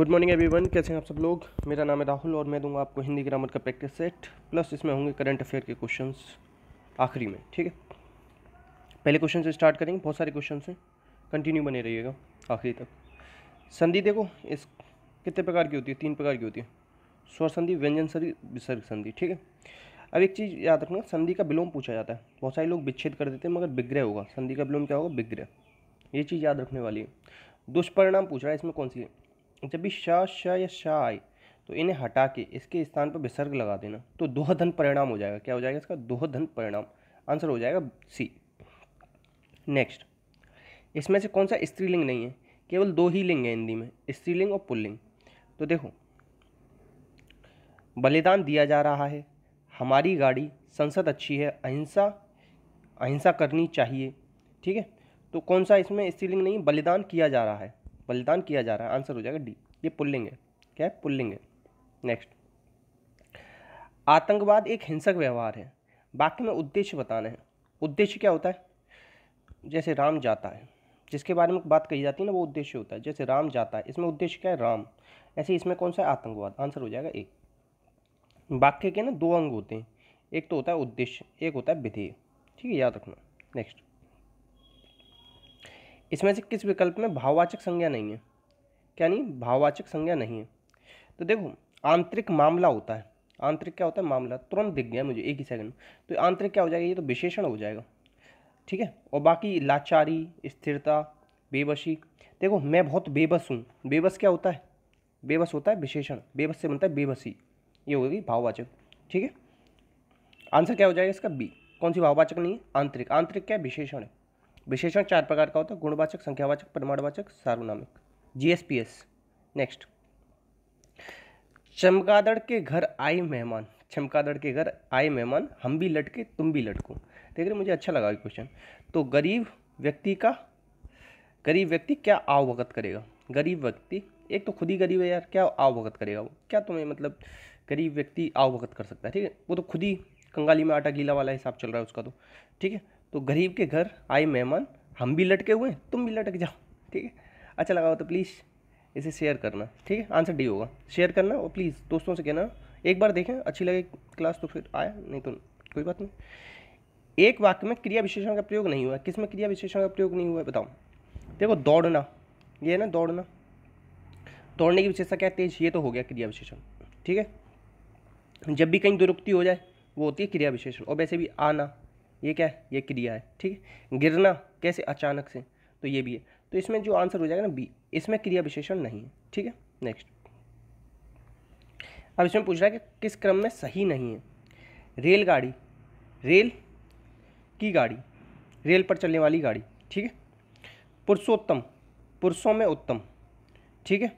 good morning everyone कैसे हैं आप सब लोग मेरा नाम है राहुल और मैं दूंगा आपको हिंदी ग्रामर का प्रैक्टिस सेट प्लस इसमें होंगे करंट अफेयर के क्वेश्चंस आखिरी में ठीक है पहले क्वेश्चन से स्टार्ट करेंगे बहुत सारे क्वेश्चन हैं कंटिन्यू बने रहिएगा आखिरी तक संधि देखो इस कितने प्रकार की होती है तीन प्रकार की होती है स्वर संधि व्यंजन संधि विसर्ग संधि ठीक है अब एक चीज़ याद रखना संधि का विलोम पूछा जाता है बहुत सारे लोग विच्छेद कर देते हैं मगर विग्रह होगा संधि का विलोम क्या होगा विग्रह ये चीज़ याद रखने वाली है दुष्परिणाम पूछ रहा है इसमें कौन सी है जब भी शाह या शाह आए तो इन्हें हटा के इसके स्थान पर विसर्ग लगा देना तो दोहधन परिणाम हो जाएगा क्या हो जाएगा इसका दोहधन परिणाम आंसर हो जाएगा सी नेक्स्ट इसमें से कौन सा स्त्रीलिंग नहीं है केवल दो ही लिंग है हिंदी में स्त्रीलिंग और पुल्लिंग तो देखो बलिदान दिया जा रहा है हमारी गाड़ी संसद अच्छी है अहिंसा अहिंसा करनी चाहिए ठीक है तो कौन सा इसमें स्त्रीलिंग नहीं बलिदान किया जा रहा है बलिदान किया जा रहा है आंसर हो जाएगा डी ये पुल्लिंग है क्या है पुल्लिंग है नेक्स्ट आतंकवाद एक हिंसक व्यवहार है बाकी में उद्देश्य बताना है उद्देश्य क्या होता है जैसे राम जाता है जिसके बारे में बात कही जाती है ना वो उद्देश्य होता है जैसे राम जाता है इसमें उद्देश्य क्या है राम ऐसे इसमें कौन सा आतंकवाद आंसर हो जाएगा ए वाक्य के ना दो अंग होते हैं एक तो होता है उद्देश्य एक होता है विधेय ठीक है याद रखना नेक्स्ट इसमें से किस विकल्प में भाववाचक संज्ञा नहीं है क्या नहीं भाववाचक संज्ञा नहीं है तो देखो आंतरिक मामला होता है आंतरिक क्या होता है मामला तुरंत दिख गया मुझे एक ही सेकंड तो आंतरिक क्या हो जाएगा ये तो विशेषण हो जाएगा ठीक है और बाकी लाचारी स्थिरता बेबसी देखो मैं बहुत बेबस हूँ बेबस क्या होता है बेबस होता है विशेषण बेबस से बनता है बेबसी ये होगी भाववाचक ठीक है आंसर क्या हो जाएगा इसका बी कौन सी भाववाचक नहीं है आंतरिक आंतरिक क्या है विशेषण है विशेषण चार प्रकार का होता है गुणवाचक संख्यावाचक परमाणुवाचक सार्वनामिक जीएसपीएस नेक्स्ट चमकादड़ के घर आए मेहमान चमकादड़ के घर आए मेहमान हम भी लटके तुम भी लटको देख रहे मुझे अच्छा लगा क्वेश्चन तो गरीब व्यक्ति का गरीब व्यक्ति क्या आवभगत करेगा गरीब व्यक्ति एक तो खुद ही गरीब है यार क्या आवभगत करेगा वो क्या तुम्हें मतलब गरीब व्यक्ति आवभगत कर सकता है ठीक है वो तो खुद ही कंगाली में आटा गीला वाला हिसाब चल रहा है उसका तो ठीक है तो गरीब के घर आए मेहमान हम भी लटके हुए तुम भी लटक जाओ ठीक है अच्छा लगा हो तो प्लीज़ इसे शेयर करना ठीक है आंसर डी होगा शेयर करना और प्लीज़ दोस्तों से कहना एक बार देखें अच्छी लगे क्लास तो फिर आया नहीं तो कोई बात नहीं एक वाक्य में क्रिया विशेषण का प्रयोग नहीं हुआ किस में क्रिया विशेषण का प्रयोग नहीं हुआ बताओ देखो दौड़ना ये है ना दौड़ना दौड़ने की विशेषता क्या है तेज ये तो हो गया क्रिया विशेषण ठीक है जब भी कहीं दुरुक्ति हो जाए वो होती है क्रिया विशेषण और वैसे भी आना ये क्या है ये क्रिया है ठीक है गिरना कैसे अचानक से तो ये भी है तो इसमें जो आंसर हो जाएगा ना बी इसमें क्रिया विशेषण नहीं है ठीक है नेक्स्ट अब इसमें पूछ रहा है कि किस क्रम में सही नहीं है रेलगाड़ी रेल की गाड़ी रेल पर चलने वाली गाड़ी ठीक है पुरुषोत्तम पुरुषों में उत्तम ठीक है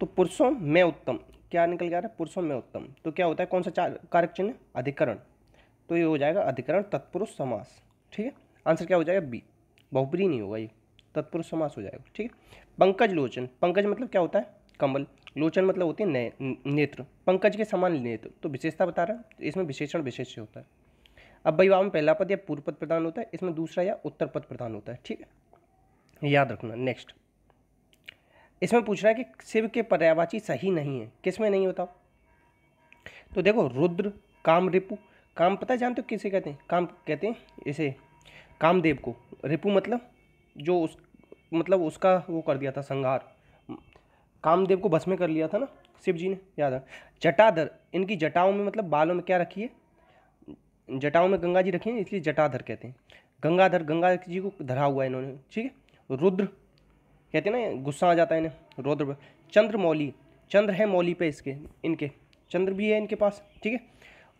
तो पुरुषों में उत्तम क्या निकल गया रहा है पुरुषों में उत्तम तो क्या होता है कौन सा कारक चिन्ह अधिकरण तो ये हो जाएगा अधिकरण तत्पुरुष समास ठीक है आंसर क्या हो जाएगा बी बहुप्री नहीं होगा ये तत्पुरुष समास हो जाएगा ठीक है पंकज लोचन पंकज मतलब क्या होता है कमल लोचन मतलब होते हैं ने, नेत्र पंकज के समान नेत्र तो विशेषता बता रहा है तो इसमें विशेषण विशेष होता है अब भाई में पहला पद या पूर्व पद प्रधान होता है इसमें दूसरा या उत्तर पद प्रधान होता है ठीक है याद रखना नेक्स्ट इसमें पूछ रहा है कि शिव के पर्यावाची सही नहीं है किसमें नहीं होता तो देखो रुद्र कामरिपु काम पता है जानते हो किसे कहते हैं काम कहते हैं इसे कामदेव को रिपू मतलब जो उस मतलब उसका वो कर दिया था संगार कामदेव को भस्म कर लिया था ना शिव जी ने याद है जटाधर इनकी जटाओं में मतलब बालों में क्या रखी है जटाओं में गंगा जी रखी है इसलिए जटाधर कहते हैं गंगाधर गंगा जी को धरा हुआ है इन्होंने ठीक है रुद्र कहते हैं ना गुस्सा आ जाता है इन्हें रुद्र मौली चंद्र है मौली पे इसके इनके चंद्र भी है इनके पास ठीक है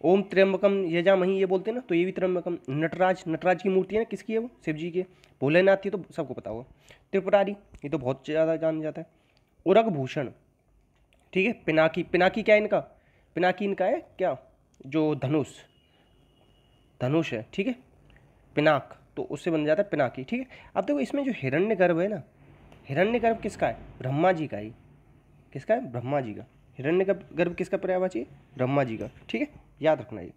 ओम त्र्यंबकम यजामही ये बोलते हैं ना तो ये भी त्र्यंबकम नटराज नटराज की मूर्ति है ना किसकी है वो शिव जी की भोलेनाथ की तो सबको पता होगा त्रिपुरारी ये तो बहुत ज़्यादा जाना जाता है उरग भूषण ठीक है पिनाकी पिनाकी क्या है इनका पिनाकी इनका है क्या जो धनुष धनुष है ठीक है पिनाक तो उससे बन जाता है पिनाकी ठीक है अब देखो इसमें जो हिरण्य गर्भ है ना हिरण्य गर्भ किसका है ब्रह्मा जी का ही किसका है ब्रह्मा जी का हिरण्य गर्भ किसका पर्यावाची ब्रह्मा जी का ठीक है याद रखना ये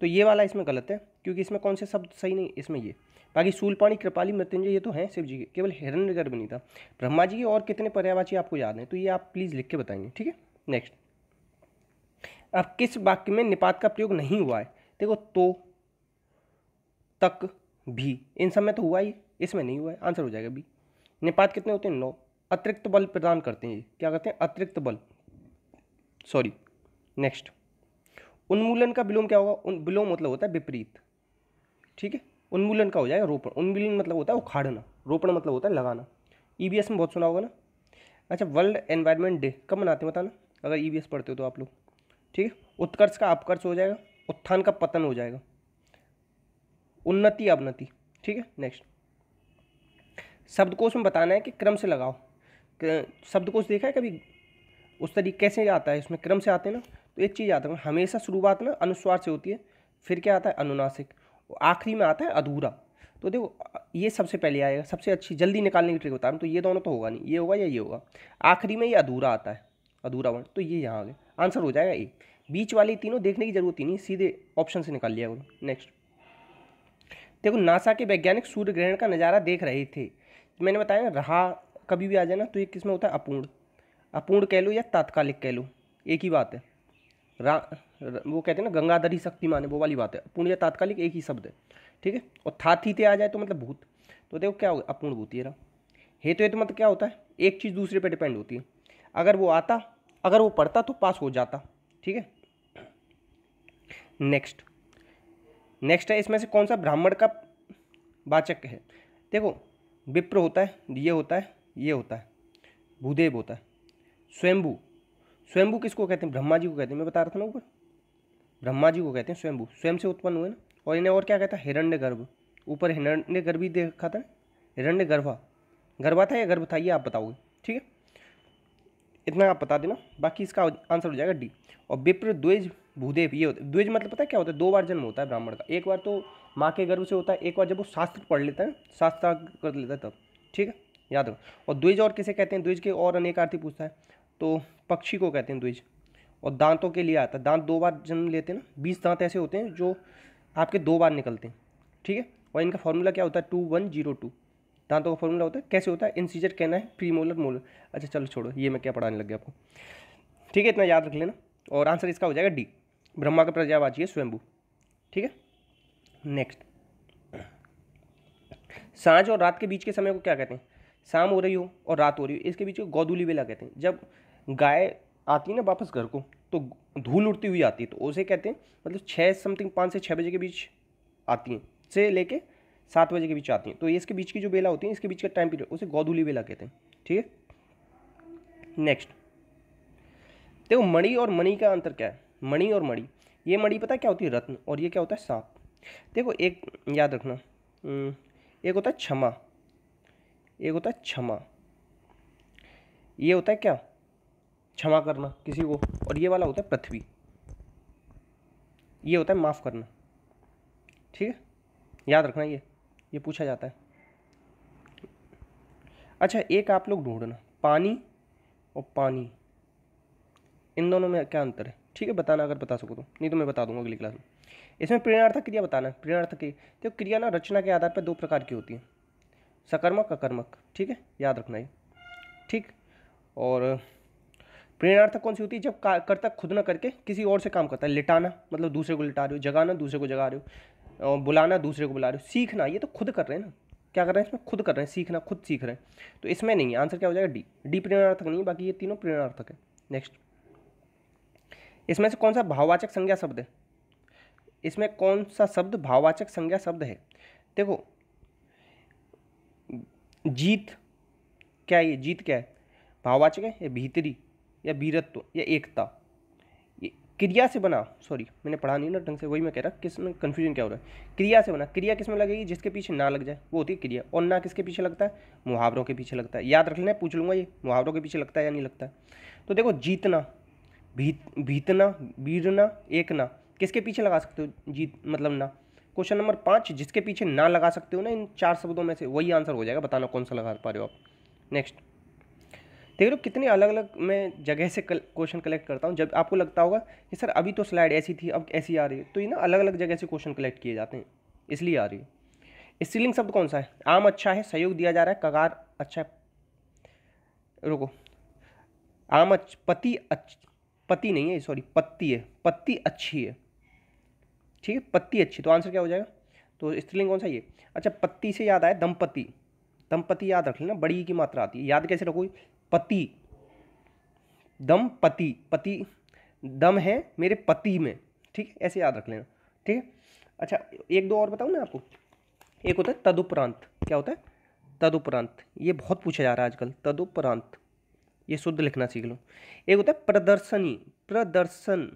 तो ये वाला इसमें गलत है क्योंकि इसमें कौन से शब्द सही नहीं इसमें ये बाकी सूलपाणी कृपाली मृत्युंजय ये तो हैं शिव जी के केवल हिरण्य गर्भ नहीं था ब्रह्मा जी के और कितने पर्यावाची आपको याद हैं तो ये आप प्लीज़ लिख के बताएंगे ठीक है नेक्स्ट अब किस वाक्य में निपात का प्रयोग नहीं हुआ है देखो तो तक भी इन सब में तो हुआ ही इसमें नहीं हुआ है आंसर हो जाएगा बी निपात कितने होते हैं नौ अतिरिक्त बल प्रदान करते हैं ये क्या करते हैं अतिरिक्त बल सॉरी नेक्स्ट उन्मूलन का विलोम क्या होगा विलोम मतलब होता है विपरीत ठीक है उन्मूलन का हो जाएगा रोपण उन्मूलन मतलब होता है उखाड़ना रोपण मतलब होता है लगाना ई e में बहुत सुना होगा ना अच्छा वर्ल्ड एनवायरनमेंट डे कब मनाते हैं बताना अगर ई e पढ़ते हो तो आप लोग ठीक है उत्कर्ष का अपकर्ष हो जाएगा उत्थान का पतन हो जाएगा उन्नति अवनति ठीक है नेक्स्ट शब्दकोश में बताना है कि क्रम से लगाओ शब्दकोश देखा है कभी उस तरीके कैसे आता है इसमें क्रम से आते हैं ना तो एक चीज़ याद रखना हमेशा शुरुआत ना अनुस्वार से होती है फिर क्या आता है अनुनासिक आखिरी में आता है अधूरा तो देखो ये सबसे पहले आएगा सबसे अच्छी जल्दी निकालने की ट्रिक बता रहा हूँ तो ये दोनों तो होगा नहीं ये होगा या ये होगा आखिरी में ये अधूरा आता है अधूरा वर्ण तो ये यहाँ आ गया आंसर हो जाएगा ए बीच वाले तीनों देखने की जरूरत ही नहीं सीधे ऑप्शन से निकाल लिया नेक्स्ट देखो नासा के वैज्ञानिक सूर्य ग्रहण का नज़ारा देख रहे थे मैंने बताया ना रहा कभी भी आ जाए ना तो ये किस में होता है अपूर्ण अपूर्ण कह लो या तात्कालिक कह लो एक ही बात है रा, रा वो कहते हैं ना गंगाधरी शक्ति माने वो वाली बात है अपूर्ण या तात्कालिक एक ही शब्द है ठीक है और थाती थे आ जाए तो मतलब भूत तो देखो क्या होगा अपूर्ण भूत ये रहा हेतु हेतु मतलब क्या होता है एक चीज़ दूसरे पर डिपेंड होती है अगर वो आता अगर वो पढ़ता तो पास हो जाता ठीक है नेक्स्ट नेक्स्ट है इसमें से कौन सा ब्राह्मण का वाचक है देखो विप्र होता है ये होता है ये होता है भूदेव होता है स्वयंभू स्वयंभू किसको कहते हैं ब्रह्मा जी को कहते हैं मैं बता रहा था ना ऊपर ब्रह्मा जी को कहते हैं स्वयंभू स्वयं से उत्पन्न हुए ना और इन्हें और क्या कहता है हिरण्य गर्भ ऊपर हिरण्य गर्भ ही देखा था हिरण्य गर्भा गर्भा था या गर्भ था ये आप बताओगे ठीक है इतना आप बता देना बाकी इसका आंसर हो जाएगा डी और विप्र द्विज भूदेव ये होता है द्विज मतलब पता है क्या होता है दो बार जन्म होता है ब्राह्मण का एक बार तो माँ के गर्भ से होता है एक बार जब वो शास्त्र पढ़ लेता है शास्त्र कर लेता है तब ठीक है याद रखो और द्विज और किसे कहते हैं द्विज के और अनेक आर्थिक पूछता है तो पक्षी को कहते हैं द्विज और दांतों के लिए आता है दांत दो बार जन्म लेते हैं ना बीस दांत ऐसे होते हैं जो आपके दो बार निकलते हैं ठीक है और इनका फॉर्मूला क्या होता है टू वन जीरो टू दांतों का फॉर्मूला होता है कैसे होता है इंसीजर कहना है प्री मोलर मोलर अच्छा चलो छोड़ो ये मैं क्या पढ़ाने लग गया आपको ठीक है इतना याद रख लेना और आंसर इसका हो जाएगा डी ब्रह्मा का प्रजावाची है स्वयंभू ठीक है नेक्स्ट सांझ और रात के बीच के समय को क्या कहते हैं शाम हो रही हो और रात हो रही हो इसके बीच को गौदूली वेला कहते हैं जब गाय आती है ना वापस घर को तो धूल उड़ती हुई आती है तो उसे कहते हैं मतलब छः समथिंग पाँच से छः बजे के बीच आती हैं से लेके सात बजे के बीच आती हैं तो इसके बीच की जो बेला होती है इसके बीच का टाइम पीरियड उसे गौधूली बेला कहते हैं ठीक है नेक्स्ट देखो मणि और मणि का अंतर क्या है मणि और मणि ये मणि पता है क्या होती है रत्न और ये क्या होता है सांप देखो एक याद रखना हम्म, एक होता है क्षमा एक होता है क्षमा ये होता है क्या क्षमा करना किसी को और ये वाला होता है पृथ्वी ये होता है माफ़ करना ठीक है याद रखना ये ये पूछा जाता है अच्छा एक आप लोग ढूंढना पानी और पानी इन दोनों में क्या अंतर है ठीक है बताना अगर बता सको तो नहीं तो मैं बता दूंगा अगली क्लास में इसमें प्रेरणार्थक क्रिया बताना है प्रेरणार्थक क्रिया तो क्रिया ना रचना के आधार पर दो प्रकार की होती है सकर्मक अकर्मक ठीक है याद रखना ये ठीक और प्रेरणार्थक कौन सी होती है जब कर्तक खुद ना करके किसी और से काम करता है लिटाना मतलब दूसरे को लिटा रहे हो जगाना दूसरे को जगा रहे हो और बुलाना दूसरे को बुला रहे हो सीखना ये तो खुद कर रहे हैं ना क्या कर रहे हैं इसमें खुद कर रहे हैं सीखना खुद सीख रहे हैं तो इसमें नहीं है आंसर क्या हो जाएगा डी डी प्रेरणार्थक नहीं बाकी ये तीनों प्रेरणार्थक है नेक्स्ट इसमें से कौन सा भाववाचक संज्ञा शब्द है इसमें कौन सा शब्द भाववाचक संज्ञा शब्द है देखो जीत क्या ये जीत क्या है भाववाचक है ये भीतरी या वीरत्व या एकता ये क्रिया से बना सॉरी मैंने पढ़ा नहीं ना ढंग से वही मैं कह रहा किस में कन्फ्यूजन क्या हो रहा है क्रिया से बना क्रिया किस में लगेगी जिसके पीछे ना लग जाए वो होती है क्रिया और ना किसके पीछे लगता है मुहावरों के पीछे लगता है याद रख लेना पूछ लूँगा ये मुहावरों के पीछे लगता है या नहीं लगता है तो देखो जीतना भीत भीतना वीरना एकना किसके पीछे लगा सकते हो जीत मतलब ना क्वेश्चन नंबर पाँच जिसके पीछे ना लगा सकते हो ना इन चार शब्दों में से वही आंसर हो जाएगा बताना कौन सा लगा पा रहे हो आप नेक्स्ट देख लो कितने अलग अलग मैं जगह से क्वेश्चन कलेक्ट करता हूँ जब आपको लगता होगा कि सर अभी तो स्लाइड ऐसी थी अब ऐसी आ रही है तो ये ना अलग अलग जगह से क्वेश्चन कलेक्ट किए जाते हैं इसलिए आ रही है स्त्रीलिंग शब्द कौन सा है आम अच्छा है सहयोग दिया जा रहा है कगार अच्छा है रुको आम अच्छ पति अच्छ पति नहीं है सॉरी पत्ती है पत्ती अच्छी है ठीक है पत्ती अच्छी तो आंसर क्या हो जाएगा तो स्त्रीलिंग कौन सा ये अच्छा पत्ती से याद आए दंपति दंपति याद रख लेना बड़ी की मात्रा आती है याद कैसे रखोगी पति दम पति पति दम है मेरे पति में ठीक ऐसे याद रख लेना ठीक है अच्छा एक दो और बताऊँ ना आपको एक होता है तदुपरांत क्या होता है तदुपरांत ये बहुत पूछा जा रहा है आजकल तदुपरांत ये शुद्ध लिखना सीख लो एक होता है प्रदर्शनी प्रदर्शन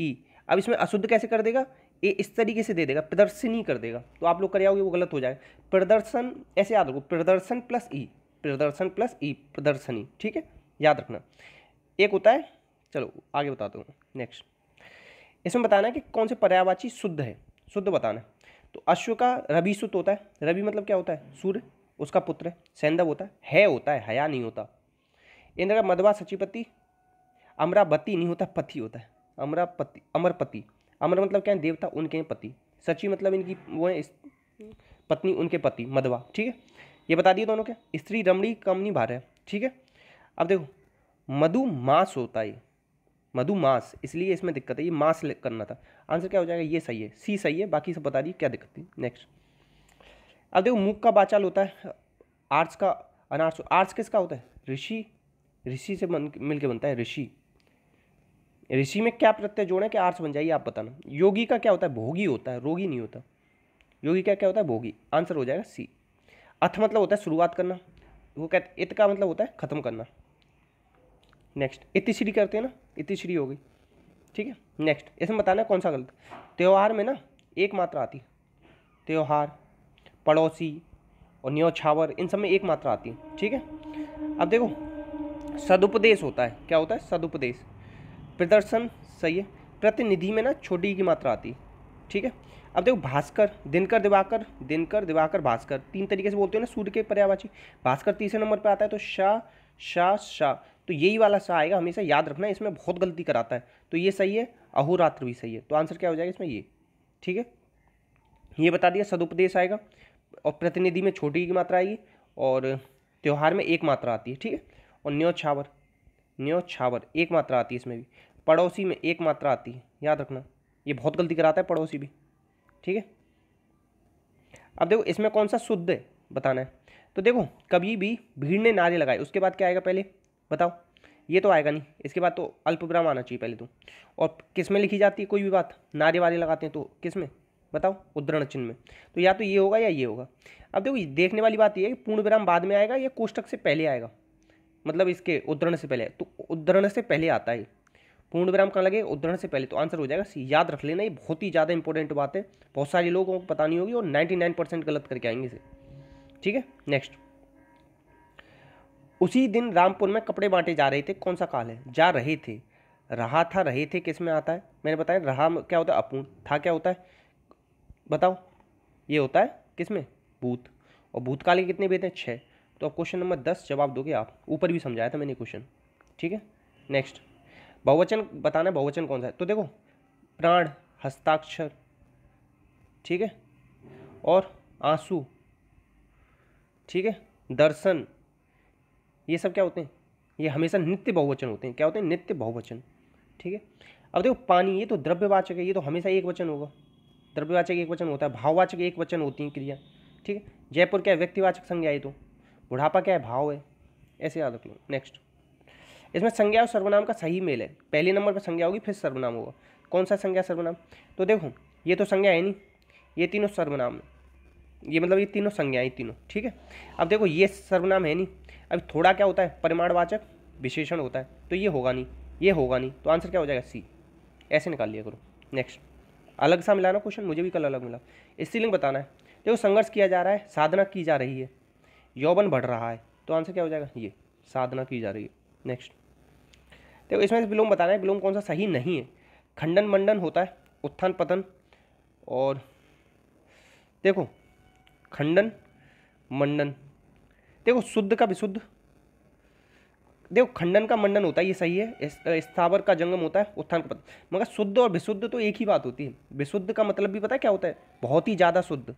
ई अब इसमें अशुद्ध कैसे कर देगा ये इस तरीके से दे देगा प्रदर्शनी कर देगा तो आप लोग कर जाओगे वो गलत हो जाए प्रदर्शन ऐसे याद रखो प्रदर्शन प्लस ई प्रदर्शन प्लस ई प्रदर्शनी ठीक है याद रखना एक होता है चलो आगे बता दूँ नेक्स्ट इसमें बताना है कि कौन से पर्यावाची शुद्ध है शुद्ध बताना है तो अश्व का रवि सुत होता है रवि मतलब क्या होता है सूर्य उसका पुत्र है सैंधव होता है है होता है हया नहीं होता इंद्र का मधवा सचिपति अमरावती नहीं होता पति होता है अमरापति अमरपति अमर मतलब क्या है देवता उनके पति सची मतलब इनकी वो है पत्नी उनके पति मधवा ठीक है ये बता दिए दोनों के स्त्री रमणी कमनी भार है ठीक है अब देखो मधु मास होता है मधु मास इसलिए इसमें दिक्कत है ये मास करना था आंसर क्या हो जाएगा ये सही है सी सही है बाकी सब बता दिए क्या दिक्कत थी नेक्स्ट अब देखो मुख का बाचाल होता है आर्ट्स का अनार्स आर्ट्स किसका होता है ऋषि ऋषि से बन मिल के बनता है ऋषि ऋषि में क्या प्रत्यय जोड़े कि आर्ट्स बन जाइए आप बताना योगी का क्या होता है भोगी होता है रोगी नहीं होता योगी का क्या होता है भोगी आंसर हो जाएगा सी अथ मतलब होता है शुरुआत करना वो कहते इत का मतलब होता है ख़त्म करना नेक्स्ट इतिश्री करते हैं ना इतिश्री हो गई ठीक है नेक्स्ट इसमें बताना है कौन सा गलत त्यौहार में ना एक मात्रा आती है त्यौहार पड़ोसी और न्योछावर इन सब में एक मात्रा आती है ठीक है अब देखो सदुपदेश होता है क्या होता है सदुपदेश प्रदर्शन सही है प्रतिनिधि में ना छोटी की मात्रा आती है ठीक है अब देखो भास्कर दिनकर दिवाकर दिनकर दिवाकर भास्कर तीन तरीके से बोलते हो ना सूर्य के पर्यावाची भास्कर तीसरे नंबर पर आता है तो शाह शाह शाह तो यही वाला शाह आएगा हमेशा याद रखना इसमें बहुत गलती कराता है तो ये सही है अहोरात्र भी सही है तो आंसर क्या हो जाएगा इसमें ये ठीक है ये बता दिया सदुपदेश आएगा और प्रतिनिधि में छोटी की मात्रा आएगी और त्यौहार में एक मात्रा आती है ठीक है और न्योछावर न्योछावर एक मात्रा आती है इसमें भी पड़ोसी में एक मात्रा आती है याद रखना ये बहुत गलती कराता है पड़ोसी भी ठीक है अब देखो इसमें कौन सा शुद्ध है बताना है तो देखो कभी भी भीड़ ने नारे लगाए उसके बाद क्या आएगा पहले बताओ ये तो आएगा नहीं इसके बाद तो अल्पग्राम आना चाहिए पहले तो और किस में लिखी जाती है कोई भी बात नारे वारे लगाते हैं तो किस में बताओ उद्धरण चिन्ह में तो या तो ये होगा या ये होगा अब देखो देखने वाली बात ये है कि पूर्ण विराम बाद में आएगा या कोष्टक से पहले आएगा मतलब इसके उद्धरण से पहले तो उद्धरण से पहले आता है पूर्ण विराम कहाँ लगे उद्धरण से पहले तो आंसर हो जाएगा सी याद रख लेना ये बहुत ही ज़्यादा इंपॉर्टेंट बात है बहुत सारे लोगों को पता नहीं होगी और नाइन्टी नाइन परसेंट गलत करके आएंगे इसे ठीक है नेक्स्ट उसी दिन रामपुर में कपड़े बांटे जा रहे थे कौन सा काल है जा रहे थे रहा था रहे थे किस में आता है मैंने बताया रहा क्या होता है अपूर्ण था क्या होता है बताओ ये होता है किस में भूत और भूतकाल के कितने भेद हैं छः तो अब क्वेश्चन नंबर दस जवाब दोगे आप ऊपर भी समझाया था मैंने क्वेश्चन ठीक है नेक्स्ट बहुवचन बताना है बहुवचन कौन सा है तो देखो प्राण हस्ताक्षर ठीक है और आंसू ठीक है दर्शन ये सब क्या होते हैं ये हमेशा नित्य बहुवचन होते हैं क्या होते हैं नित्य बहुवचन ठीक है अब देखो पानी ये तो द्रव्यवाचक है ये तो हमेशा एक वचन होगा द्रव्यवाचक एक वचन होता है भाववाचक एक वचन होती हैं क्रिया ठीक है जयपुर क्या है व्यक्तिवाचक संज्ञा ये तो बुढ़ापा क्या है भाव है ऐसे याद रख लो नेक्स्ट इसमें संज्ञा और सर्वनाम का सही मेल है पहले नंबर पर संज्ञा होगी फिर सर्वनाम होगा कौन सा संज्ञा सर्वनाम तो देखो ये तो संज्ञा है नहीं ये तीनों सर्वनाम है ये मतलब ये तीनों है तीनों ठीक है अब देखो ये सर्वनाम है नहीं अब थोड़ा क्या होता है परिमाणवाचक विशेषण होता है तो ये होगा नहीं ये होगा नहीं तो आंसर क्या हो जाएगा सी ऐसे निकाल लिया करो नेक्स्ट अलग सा मिला ना क्वेश्चन मुझे भी कल अलग मिला स्त्रीलिंग बताना है देखो संघर्ष किया जा रहा है साधना की जा रही है यौवन बढ़ रहा है तो आंसर क्या हो जाएगा ये साधना की जा रही है नेक्स्ट देखो इसमें से विलोम बताना है विलोम कौन सा सही नहीं है खंडन मंडन होता है उत्थान पतन और देखो खंडन मंडन देखो शुद्ध का विशुद्ध देखो खंडन का मंडन होता है ये सही है स्थावर का जंगम होता है उत्थान का पतन मगर शुद्ध और विशुद्ध तो एक ही बात होती है विशुद्ध का मतलब भी पता है क्या होता है बहुत ही ज़्यादा शुद्ध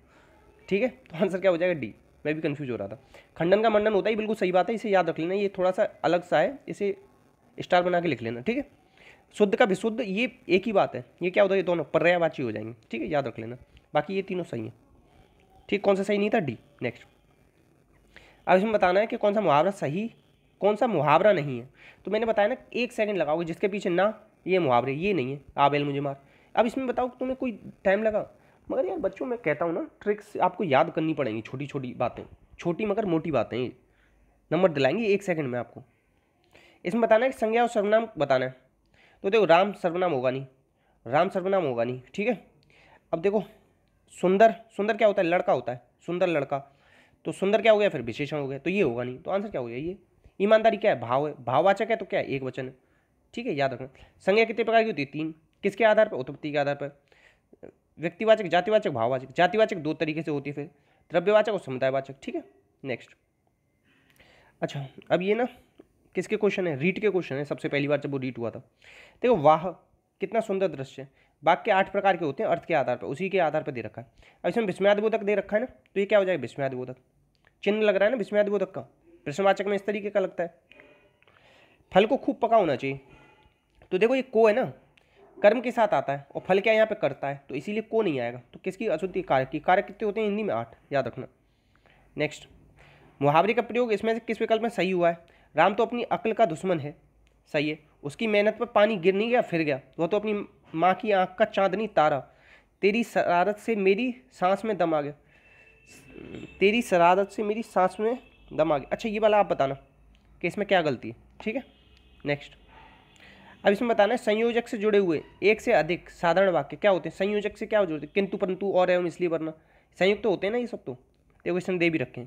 ठीक है तो आंसर क्या हो जाएगा डी मैं भी कंफ्यूज हो रहा था खंडन का मंडन होता है बिल्कुल सही बात है इसे याद रख लेना ये थोड़ा सा अलग सा है इसे स्टार बना के लिख लेना ठीक है शुद्ध का विशुद्ध ये एक ही बात है ये क्या होता है ये दोनों पर्यायवाची हो जाएंगे ठीक है याद रख लेना बाकी ये तीनों सही हैं ठीक कौन सा सही नहीं था डी नेक्स्ट अब इसमें बताना है कि कौन सा मुहावरा सही कौन सा मुहावरा नहीं है तो मैंने बताया ना एक सेकंड लगाओगे जिसके पीछे ना ये मुहावरे ये नहीं है आबेल मुझे मार अब इसमें बताओ तुम्हें कोई टाइम लगा मगर यार बच्चों मैं कहता हूँ ना ट्रिक्स आपको याद करनी पड़ेंगी छोटी छोटी बातें छोटी मगर मोटी बातें नंबर दिलाएंगे एक सेकंड में आपको इसमें बताना है कि संज्ञा और सर्वनाम बताना है तो देखो राम सर्वनाम होगा नहीं राम सर्वनाम होगा नहीं ठीक है अब देखो सुंदर सुंदर क्या होता है लड़का होता है सुंदर लड़का तो सुंदर क्या हो गया फिर विशेषण हो गया तो ये होगा नहीं तो आंसर क्या हो गया ये ईमानदारी क्या है भाव है भाववाचक है तो क्या है एक वचन है ठीक है याद रखना संज्ञा कितने प्रकार की होती है तीन किसके आधार पर उत्पत्ति के आधार पर व्यक्तिवाचक जातिवाचक भाववाचक जातिवाचक दो तरीके से होती है फिर द्रव्यवाचक और समुदायवाचक ठीक है नेक्स्ट अच्छा अब ये ना किसके क्वेश्चन है रीट के क्वेश्चन है सबसे पहली बार जब वो रीट हुआ था देखो वाह कितना सुंदर दृश्य है वाक्य आठ प्रकार के होते हैं अर्थ के आधार पर उसी के आधार पर दे रखा है अब इसमें विस्मयादबोधक दे रखा है ना तो ये क्या हो जाएगा विस्मयादबोधक चिन्ह लग रहा है ना विस्मयादबोधक का प्रश्नवाचक में इस तरीके का लगता है फल को खूब पका होना चाहिए तो देखो ये को है ना कर्म के साथ आता है और फल क्या यहाँ पे करता है तो इसीलिए को नहीं आएगा तो किसकी अशुद्धि कार्य की कार्य कितने होते हैं हिंदी में आठ याद रखना नेक्स्ट मुहावरे का प्रयोग इसमें से किस विकल्प में सही हुआ है राम तो अपनी अक्ल का दुश्मन है सही है उसकी मेहनत पर पानी गिर नहीं गया फिर गया वह तो अपनी माँ की आँख का चांदनी तारा तेरी शरारत से मेरी सांस में दम आ गया तेरी शरारत से मेरी सांस में दम आ गया अच्छा ये वाला आप बताना कि इसमें क्या गलती है ठीक है नेक्स्ट अब इसमें बताना है संयोजक से जुड़े हुए एक से अधिक साधारण वाक्य क्या होते हैं संयोजक से क्या जुड़ते हैं किंतु परंतु और एवं इसलिए वरना संयुक्त तो होते हैं ना ये सब तो ये क्वेश्चन दे भी रखें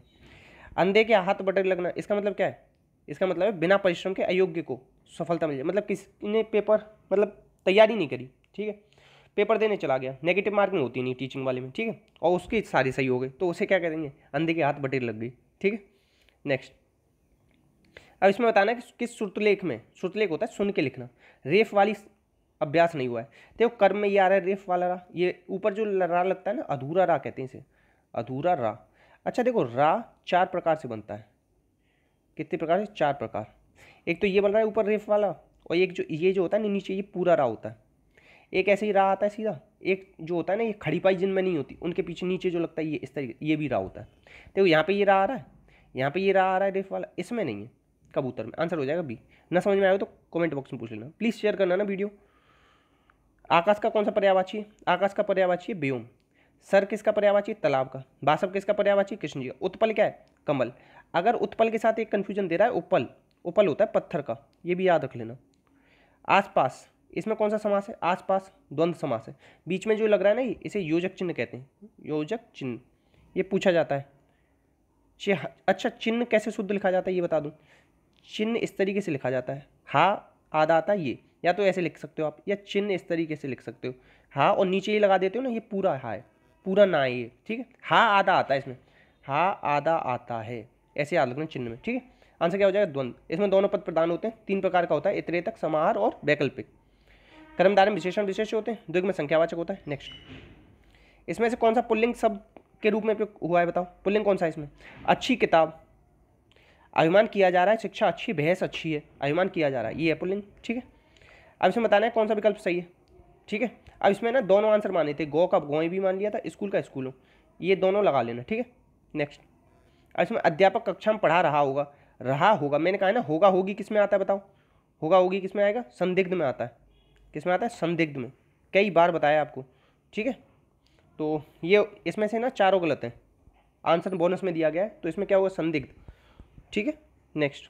अंधे के हाथ बटक लगना इसका मतलब क्या है इसका मतलब है बिना परिश्रम के अयोग्य को सफलता मिल जाए मतलब किसने पेपर मतलब तैयारी नहीं करी ठीक है पेपर देने चला गया नेगेटिव मार्किंग होती नहीं टीचिंग वाले में ठीक है और उसकी सारी सही हो गई तो उसे क्या करेंगे अंधे के हाथ बटेर लग गई ठीक है नेक्स्ट अब इसमें बताना है कि किस श्रुतलेख में श्रुतलेख होता है सुन के लिखना रेफ वाली अभ्यास नहीं हुआ है देखो कर्म में ये आ रहा है रेफ वाला रा ये ऊपर जो रा लगता है ना अधूरा रा कहते हैं इसे अधूरा रा अच्छा देखो रा चार प्रकार से बनता है कितने प्रकार है चार प्रकार एक तो ये बन रहा है ऊपर रेफ वाला और एक जो ये जो होता है ना नीचे ये पूरा रहा होता है एक ऐसे ही रहा आता है सीधा एक जो होता है ना ये खड़ी पाई जिनमें नहीं होती उनके पीछे नीचे जो लगता है ये इस तरीके ये भी रहा होता है देखो यहाँ पे ये रहा आ रहा है यहाँ पे ये रहा आ रहा है रेफ वाला इसमें नहीं है कबूतर में आंसर हो जाएगा बी ना समझ में आया तो कमेंट बॉक्स में पूछ लेना प्लीज़ शेयर करना ना वीडियो आकाश का कौन सा पर्यावाची है आकाश का पर्यावाची है बेओम सर किसका पर्यावाची तालाब का बासव किसका पर्यावाची कृष्ण जी का उत्पल क्या है कमल अगर उत्पल के साथ एक कन्फ्यूजन दे रहा है उपल उपल होता है पत्थर का ये भी याद रख लेना आसपास इसमें कौन सा समास है आसपास द्वंद्व समास है बीच में जो लग रहा है ना इसे योजक चिन्ह कहते हैं योजक चिन्ह ये पूछा जाता है चिह अच्छा चिन्ह कैसे शुद्ध लिखा जाता है ये बता दूँ चिन्ह इस तरीके से लिखा जाता है हा आधा आता है ये या तो ऐसे लिख सकते हो आप या चिन्ह इस तरीके से लिख सकते हो हा और नीचे ये लगा देते हो ना ये पूरा हा है पूरा ना ये ठीक है हा आधा आता है इसमें हा आधा आता है ऐसे याद रखना चिन्ह में ठीक है आंसर क्या हो जाएगा द्वंद्व इसमें दोनों पद प्रदान होते हैं तीन प्रकार का होता है इतरे तक समाहार और वैकल्पिक में विशेषण विशेष होते हैं दुर्ग में संख्यावाचक होता है नेक्स्ट इसमें से कौन सा पुल्लिंग शब्द के रूप में उपयोग हुआ है बताओ पुल्लिंग कौन सा इसमें अच्छी किताब अभिमान किया जा रहा है शिक्षा अच्छी बहस अच्छी है अभिमान किया जा रहा है ये है पुल्लिंग ठीक है अब इसमें बताना है कौन सा विकल्प सही है ठीक है अब इसमें ना दोनों आंसर माने थे गौ का गौई भी मान लिया था स्कूल का स्कूलों ये दोनों लगा लेना ठीक है नेक्स्ट अब इसमें अध्यापक कक्षा में पढ़ा रहा होगा रहा होगा मैंने कहा है ना होगा होगी किस में आता है बताओ होगा होगी किस में आएगा संदिग्ध में आता है किस में आता है संदिग्ध में कई बार बताया आपको ठीक है तो ये इसमें से ना चारों गलत हैं आंसर बोनस में दिया गया है तो इसमें क्या होगा संदिग्ध ठीक है नेक्स्ट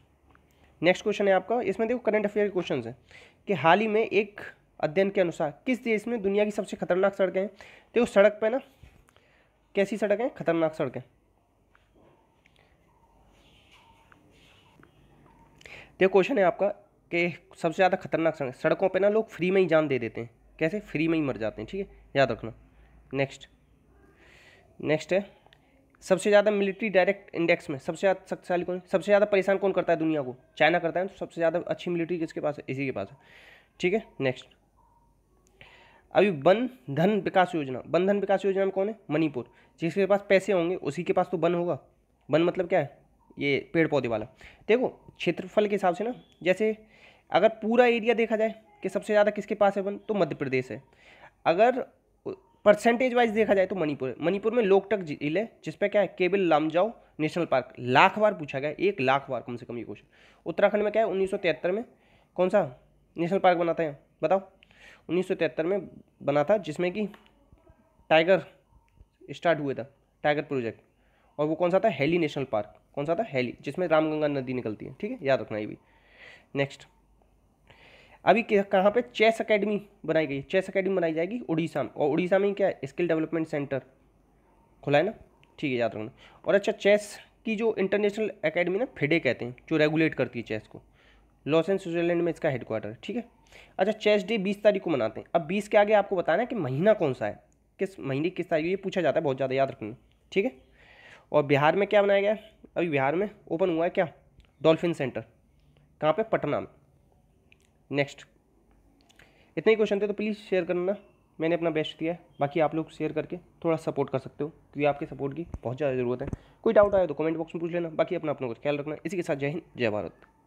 नेक्स्ट क्वेश्चन है आपका इसमें देखो करंट अफेयर क्वेश्चन है कि हाल ही में एक अध्ययन के अनुसार किस देश में दुनिया की सबसे खतरनाक सड़कें हैं देखो तो सड़क पे ना कैसी सड़क है खतरनाक सड़कें देखो तो क्वेश्चन है आपका कि सबसे ज़्यादा खतरनाक सड़क सड़कों पे ना लोग फ्री में ही जान दे देते हैं कैसे फ्री में ही मर जाते हैं ठीक है याद रखना नेक्स्ट नेक्स्ट है सबसे ज़्यादा मिलिट्री डायरेक्ट इंडेक्स में सबसे ज़्यादा शक्तिशाली कौन सबसे ज़्यादा परेशान कौन करता है दुनिया को चाइना करता है तो सबसे ज़्यादा अच्छी मिलिट्री किसके पास है इसी के पास है ठीक है नेक्स्ट अभी वन धन विकास योजना बन धन विकास योजना में कौन है मणिपुर जिसके पास पैसे होंगे उसी के पास तो वन होगा वन मतलब क्या है ये पेड़ पौधे वाला देखो क्षेत्रफल के हिसाब से ना जैसे अगर पूरा एरिया देखा जाए कि सबसे ज़्यादा किसके पास है वन तो मध्य प्रदेश है अगर परसेंटेज वाइज देखा जाए तो मणिपुर मणिपुर में लोकटक झील है जिसपे क्या है केबिल लामजाओ नेशनल पार्क लाख बार पूछा गया एक लाख बार कम से कम ये क्वेश्चन उत्तराखंड में क्या है उन्नीस में कौन सा नेशनल पार्क बनाते हैं बताओ 1973 में बना था जिसमें कि टाइगर स्टार्ट हुए था टाइगर प्रोजेक्ट और वो कौन सा था हेली नेशनल पार्क कौन सा था हेली जिसमें रामगंगा नदी निकलती है ठीक है याद रखना ये भी नेक्स्ट अभी कहाँ पे चेस एकेडमी बनाई गई चेस एकेडमी बनाई जाएगी उड़ीसा में और उड़ीसा में क्या है स्किल डेवलपमेंट सेंटर खुला है ना ठीक है याद रखना और अच्छा चेस की जो इंटरनेशनल एकेडमी ना फिडे कहते हैं जो रेगुलेट करती है चेस को लॉस एंड स्विट्जरलैंड में इसका हेडक्वार्टर ठीक है अच्छा चेस डे बीस तारीख को मनाते हैं अब बीस के आगे आपको बताना है कि महीना कौन सा है किस महीने किस तारीख ये पूछा जाता है बहुत ज़्यादा याद रखना ठीक है और बिहार में क्या बनाया गया है अभी बिहार में ओपन हुआ है क्या डॉल्फिन सेंटर कहाँ पे पटना में नेक्स्ट इतने ही क्वेश्चन थे तो प्लीज़ शेयर करना मैंने अपना बेस्ट दिया है बाकी आप लोग शेयर करके थोड़ा सपोर्ट कर सकते हो क्योंकि आपके सपोर्ट की बहुत ज़्यादा ज़रूरत है कोई डाउट आया तो कमेंट बॉक्स में पूछ लेना बाकी अपना अपना कुछ ख्याल रखना इसी के साथ जय हिंद जय भारत